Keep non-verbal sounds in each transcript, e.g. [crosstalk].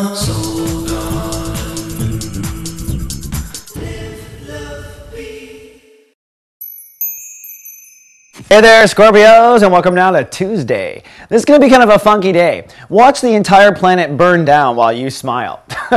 Hey there, Scorpios, and welcome now to Tuesday. This is going to be kind of a funky day. Watch the entire planet burn down while you smile. [laughs]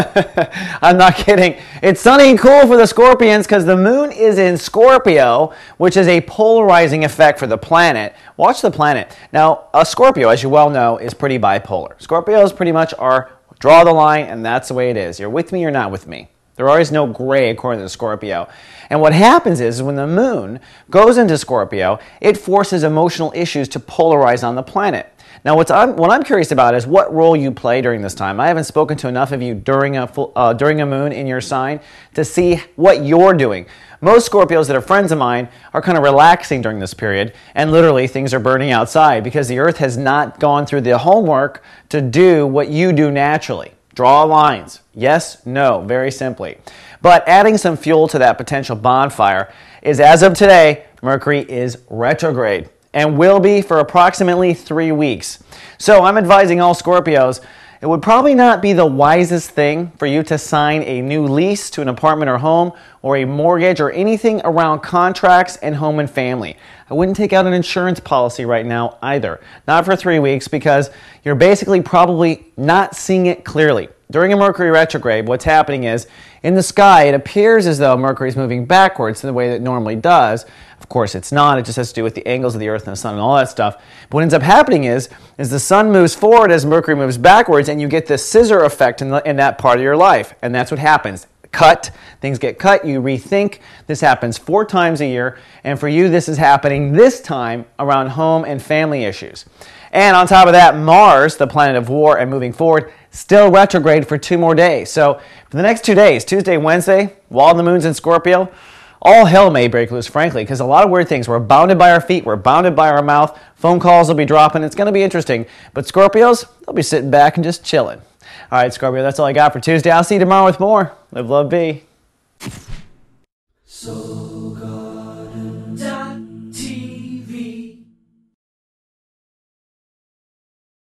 I'm not kidding. It's sunny and cool for the Scorpions because the moon is in Scorpio, which is a polarizing effect for the planet. Watch the planet. Now, a Scorpio, as you well know, is pretty bipolar. Scorpios pretty much are Draw the line, and that's the way it is. You're with me, you're not with me. There is no gray according to Scorpio. And what happens is when the moon goes into Scorpio, it forces emotional issues to polarize on the planet. Now, what's I'm, what I'm curious about is what role you play during this time. I haven't spoken to enough of you during a, full, uh, during a moon in your sign to see what you're doing. Most Scorpios that are friends of mine are kind of relaxing during this period, and literally things are burning outside because the earth has not gone through the homework to do what you do naturally. Draw lines. Yes, no, very simply. But adding some fuel to that potential bonfire is as of today, Mercury is retrograde and will be for approximately three weeks. So I'm advising all Scorpios it would probably not be the wisest thing for you to sign a new lease to an apartment or home or a mortgage or anything around contracts and home and family. I wouldn't take out an insurance policy right now either. Not for three weeks because you're basically probably not seeing it clearly. During a Mercury retrograde, what's happening is in the sky, it appears as though Mercury is moving backwards in the way that it normally does. Of course, it's not. It just has to do with the angles of the Earth and the Sun and all that stuff. But what ends up happening is, is the Sun moves forward as Mercury moves backwards, and you get this scissor effect in, the, in that part of your life. And that's what happens cut. Things get cut. You rethink. This happens four times a year. And for you, this is happening this time around home and family issues. And on top of that, Mars, the planet of war and moving forward, still retrograde for two more days. So for the next two days, Tuesday, Wednesday, while the moon's in Scorpio, all hell may break loose, frankly, because a lot of weird things. We're bounded by our feet, we're bounded by our mouth, phone calls will be dropping, it's going to be interesting. But Scorpios, they'll be sitting back and just chilling. All right, Scorpio, that's all I got for Tuesday. I'll see you tomorrow with more. Live, love, be. So